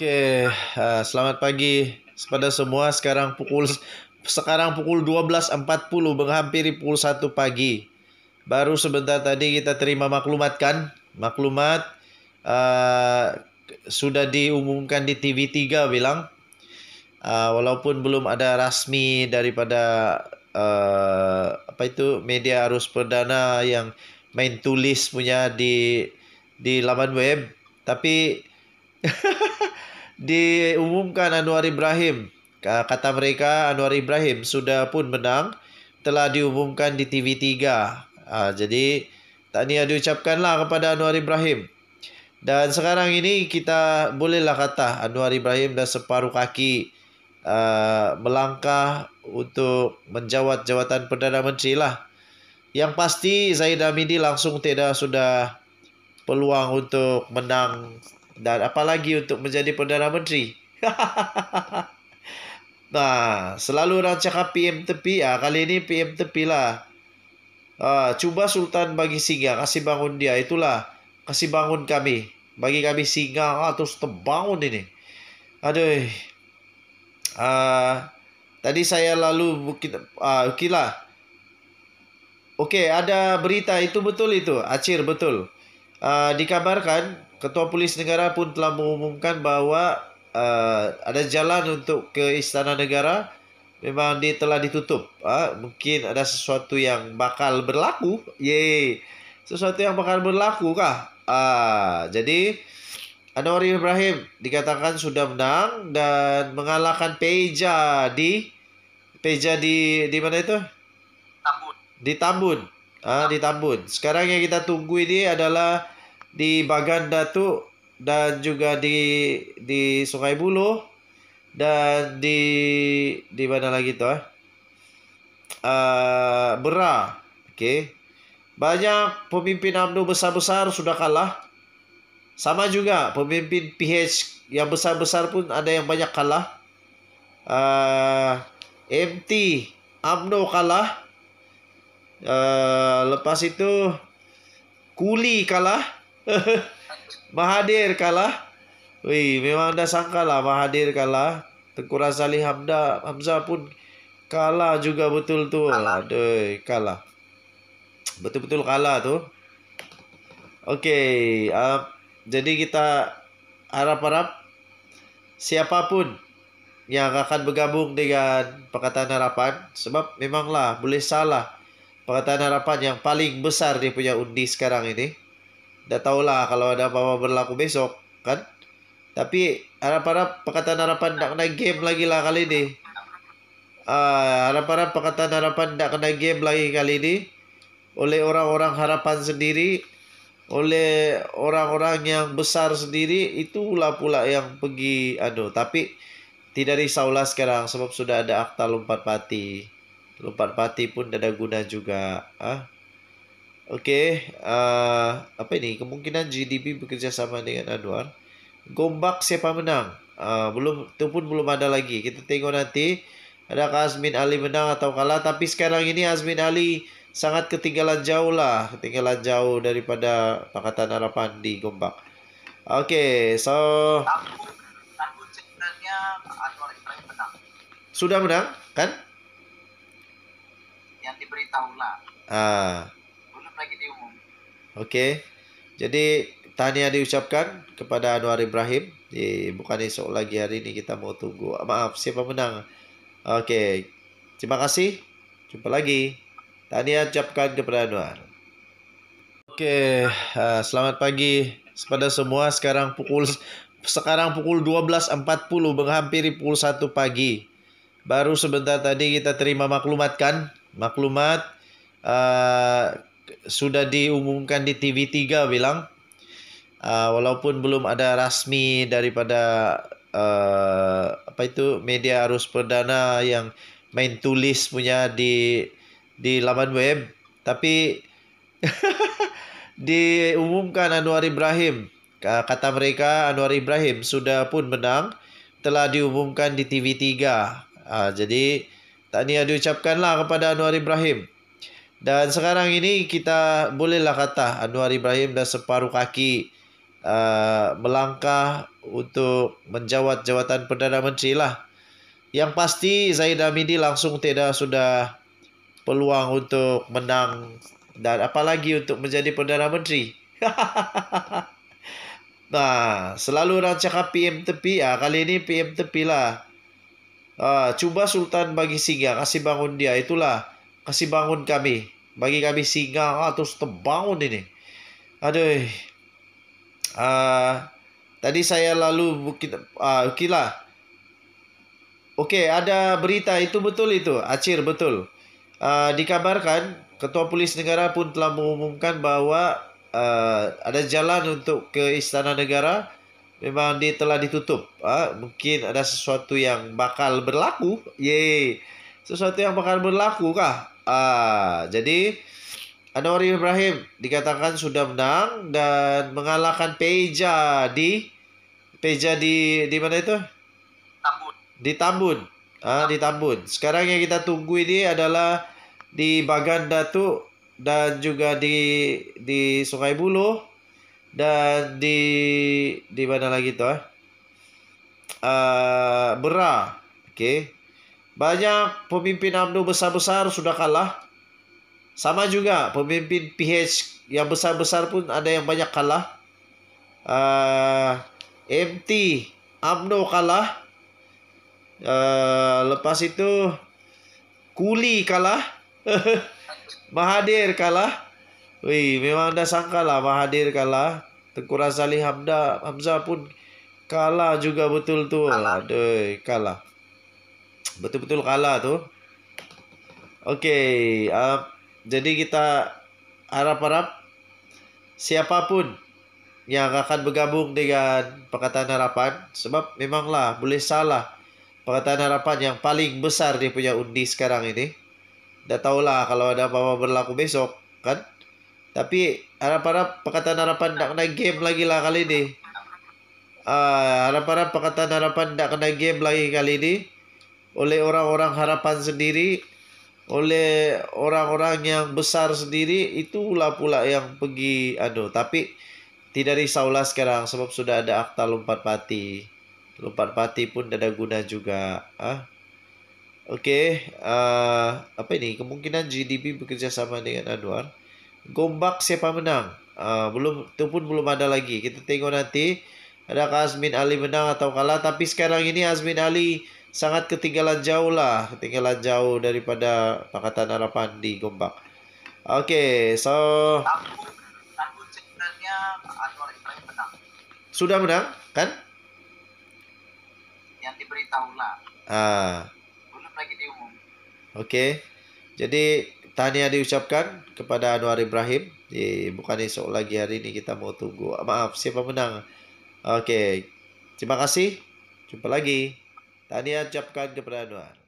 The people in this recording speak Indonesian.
Oke, uh, selamat pagi kepada semua. Sekarang pukul sekarang pukul 12.40 menghampiri pukul 1 pagi. Baru sebentar tadi kita terima maklumat kan? Maklumat uh, sudah diumumkan di TV3 bilang uh, walaupun belum ada rasmi daripada uh, apa itu media arus perdana yang main tulis punya di di laman web tapi diumumkan Anwar Ibrahim. Kata mereka Anwar Ibrahim sudah pun menang telah diumumkan di TV3. Ha, jadi tak tahniah diucapkanlah kepada Anwar Ibrahim. Dan sekarang ini kita bolehlah kata Anwar Ibrahim dah separuh kaki ha, melangkah untuk menjawat jawatan Perdana Menteri lah. Yang pasti Zaid Hamidi langsung tidak sudah peluang untuk menang Dan apalagi untuk menjadi Perdana Menteri. nah, selalu orang cakap PM tepi. Ah, kali ini PM tepi lah. Ah, cuba Sultan bagi singa, kasih bangun dia. Itulah, kasih bangun kami. Bagi kami singa, ah, terus terbangun ini. Aduh. Ah, tadi saya lalu bukit, ah, okilah. Okey, ada berita itu betul itu. Acir betul. Uh, dikabarkan Ketua Polis Negara pun telah mengumumkan bahawa uh, ada jalan untuk ke Istana Negara memang dia telah ditutup. Uh, mungkin ada sesuatu yang bakal berlaku. Yeay. Sesuatu yang bakal berlaku kah? Uh, jadi Anwar Ibrahim dikatakan sudah menang dan mengalahkan Peja di Peja di di mana itu? Tambun. Di Tambun. Ah, di Tambun. Sekarang yang kita tunggu ini adalah di Baganda tu dan juga di di Sungai Buloh dan di di mana lagi tuh? Eh? Uh, ah, Bera, oke. Banyak pemimpin UMNO besar-besar sudah kalah. Sama juga pemimpin PH yang besar-besar pun ada yang banyak kalah. Uh, ah, MT UMNO kalah. Uh, lepas itu Kuli kalah. Mahadir kalah. Wih, memang anda sangka lah Mahadir kalah. Tengku Razali Hamda, Hamza pun kalah juga betul tu. Kalah. Aduh, kalah. Betul-betul kalah tu. Okey, uh, jadi kita harap-harap siapapun yang akan bergabung dengan Pakatan Harapan sebab memanglah boleh salah Pakatan Harapan yang paling besar dia punya undi sekarang ini. Tidak tahulah kalau ada apa-apa berlaku besok kan. Tapi harap-harap perkataan harapan tak kena game lagi lah kali ini. Uh, harap-harap perkataan harapan tak kena game lagi kali ini. Oleh orang-orang harapan sendiri. Oleh orang-orang yang besar sendiri. Itulah pula yang pergi. Aduh tapi tidak risaulah sekarang sebab sudah ada akta lompat pati. Lompat pati pun tidak ada guna juga. Ah. Huh? Okey, uh, eh, apa ini? Kemungkinan GDP bekerjasama dengan Anwar. Gombak siapa menang? Uh, belum itu pun belum ada lagi. Kita tengok nanti adakah Azmin Ali menang atau kalah. Tapi sekarang ini Azmin Ali sangat ketinggalan jauh lah, ketinggalan jauh daripada Pakatan Harapan di Gombak. Okey, so Sudah menang, kan? Yang diberitahu lah. Ah. Oke. Jadi tahniah diucapkan kepada Anwar Ibrahim. Di bukan esok lagi hari ini kita mau tunggu. Maaf, siapa menang? Oke. Terima kasih. Jumpa lagi. Tahniah ucapkan kepada Anwar. Oke, uh, selamat pagi kepada semua. Sekarang pukul sekarang pukul 12.40 menghampiri pukul 1 pagi. Baru sebentar tadi kita terima maklumat kan? Maklumat uh, eh, sudah diumumkan di TV3 bilang uh, walaupun belum ada rasmi daripada uh, apa itu media arus perdana yang main tulis punya di di laman web tapi diumumkan Anwar Ibrahim kata mereka Anwar Ibrahim sudah pun menang telah diumumkan di TV3 uh, ah, jadi ada ucapkanlah kepada Anwar Ibrahim Dan sekarang ini kita bolehlah kata Anwar Ibrahim dan separuh kaki uh, melangkah untuk menjawat jawatan Perdana Menteri lah. Yang pasti Zaid Hamidi langsung tidak sudah peluang untuk menang dan apalagi untuk menjadi Perdana Menteri. nah, selalu orang cakap PM tepi. Ah, kali ini PM tepi lah. Ah, cuba Sultan bagi singa, kasih bangun dia. Itulah masih bangun kami. Bagi kami singa. Ah, terus terbangun ini. Aduh. Uh, tadi saya lalu Bukit uh, ah, oke Okey, ada berita itu betul itu. Acir betul. Uh, dikabarkan Ketua Polis Negara pun telah mengumumkan bahawa uh, ada jalan untuk ke Istana Negara memang dia telah ditutup. Uh, mungkin ada sesuatu yang bakal berlaku. Yeay. Sesuatu yang bakal berlaku kah? Ah, jadi Anwar Ibrahim dikatakan sudah menang dan mengalahkan Peja di Peja di di mana itu? Tambun. Di Tambun. Ah, di Tambun. Sekarang yang kita tunggu ini adalah di Bagan Datu dan juga di di Sungai Buloh dan di di mana lagi tuh? Ah, uh, Bera. Oke. Okay. Banyak pemimpin UMNO besar-besar sudah kalah. Sama juga pemimpin PH yang besar-besar pun ada yang banyak kalah. Uh, eh, MT UMNO kalah. Uh, lepas itu Kuli kalah. mahadir kalah. Wih, memang dah sangka lah mahadir kalah. Tengku Razali Hamda, Hamzah pun kalah juga betul tu. Kalah. Aduh, kalah betul-betul kalah tuh oke okay, uh, jadi kita harap-harap siapapun yang akan bergabung dengan Pakatan Harapan sebab memanglah boleh salah Pakatan Harapan yang paling besar dia punya undi sekarang ini dah tahulah kalau ada apa-apa berlaku besok kan tapi harap-harap Pakatan Harapan tak kena game lagi lah kali ini uh, harap-harap Pakatan Harapan tak kena game lagi kali ini oleh orang-orang harapan sendiri, oleh orang-orang yang besar sendiri, itulah pula yang pergi aduh. Tapi tidak risaulah sekarang sebab sudah ada akta lompat pati. Lompat pati pun tidak ada guna juga. Ah. okay, uh, apa ini? Kemungkinan GDB bekerjasama dengan Anwar. Gombak siapa menang? Uh, belum itu pun belum ada lagi. Kita tengok nanti adakah Azmin Ali menang atau kalah. Tapi sekarang ini Azmin Ali sangat ketinggalan jauh lah, ketinggalan jauh daripada Pakatan Harapan di Gombak. Oke, okay, so Sudah menang, kan? Yang diberitahu Ah. Belum lagi diumum. Oke. Okay. Jadi tahniah diucapkan kepada Anwar Ibrahim. Di bukan esok lagi hari ini kita mau tunggu. Ah, maaf, siapa menang? Oke. Okay. Terima kasih. Jumpa lagi. Tahniah ucapkan kepada Anwar.